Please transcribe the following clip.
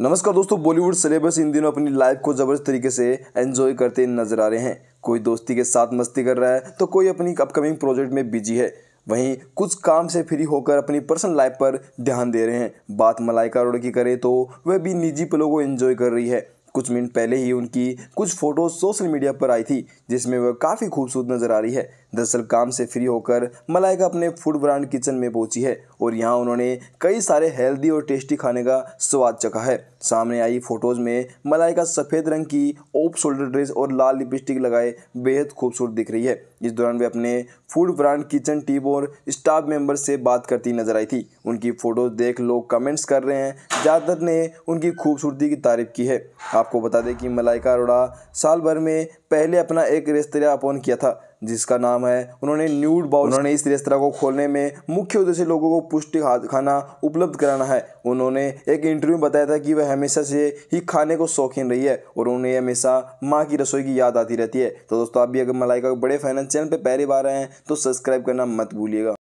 नमस्कार दोस्तों बॉलीवुड सेलेबस इन दिनों अपनी लाइफ को ज़बरदस्त तरीके से एंजॉय करते नजर आ रहे हैं कोई दोस्ती के साथ मस्ती कर रहा है तो कोई अपनी अपकमिंग प्रोजेक्ट में बिजी है वहीं कुछ काम से फ्री होकर अपनी पर्सनल लाइफ पर ध्यान दे रहे हैं बात मलाइका अरोड़ा की करें तो वह भी निजी पलों को एंजॉय कर रही है कुछ मिनट पहले ही उनकी कुछ फ़ोटोज़ सोशल मीडिया पर आई थी जिसमें वह काफ़ी खूबसूरत नज़र आ रही है दरअसल काम से फ्री होकर मलाइका अपने फूड ब्रांड किचन में पहुंची है और यहां उन्होंने कई सारे हेल्दी और टेस्टी खाने का स्वाद चखा है सामने आई फ़ोटोज़ में मलाइका सफ़ेद रंग की ओप शोल्डर ड्रेस और लाल लिपस्टिक लगाए बेहद खूबसूरत दिख रही है इस दौरान वे अपने फूड ब्रांड किचन टीम और स्टाफ मेंबर से बात करती नजर आई थी उनकी फ़ोटोज़ देख लोग कमेंट्स कर रहे हैं ज़्यादातर ने उनकी खूबसूरती की तारीफ की है आपको बता दें कि मलाइका अरोड़ा साल भर में पहले अपना एक रेस्तरा ओपन किया था जिसका नाम है उन्होंने न्यूड बाउल उन्होंने इस रेस्तरा को खोलने में मुख्य उद्देश्य लोगों को पुष्टि खाना उपलब्ध कराना है उन्होंने एक इंटरव्यू में बताया था कि वह हमेशा से ही खाने को शौकीन रही है और उन्हें हमेशा माँ की रसोई की याद आती रहती है तो दोस्तों आप भी अगर मलाइका के बड़े फाइनेंस चैनल पर पहली बार आए हैं तो सब्सक्राइब करना मत भूलिएगा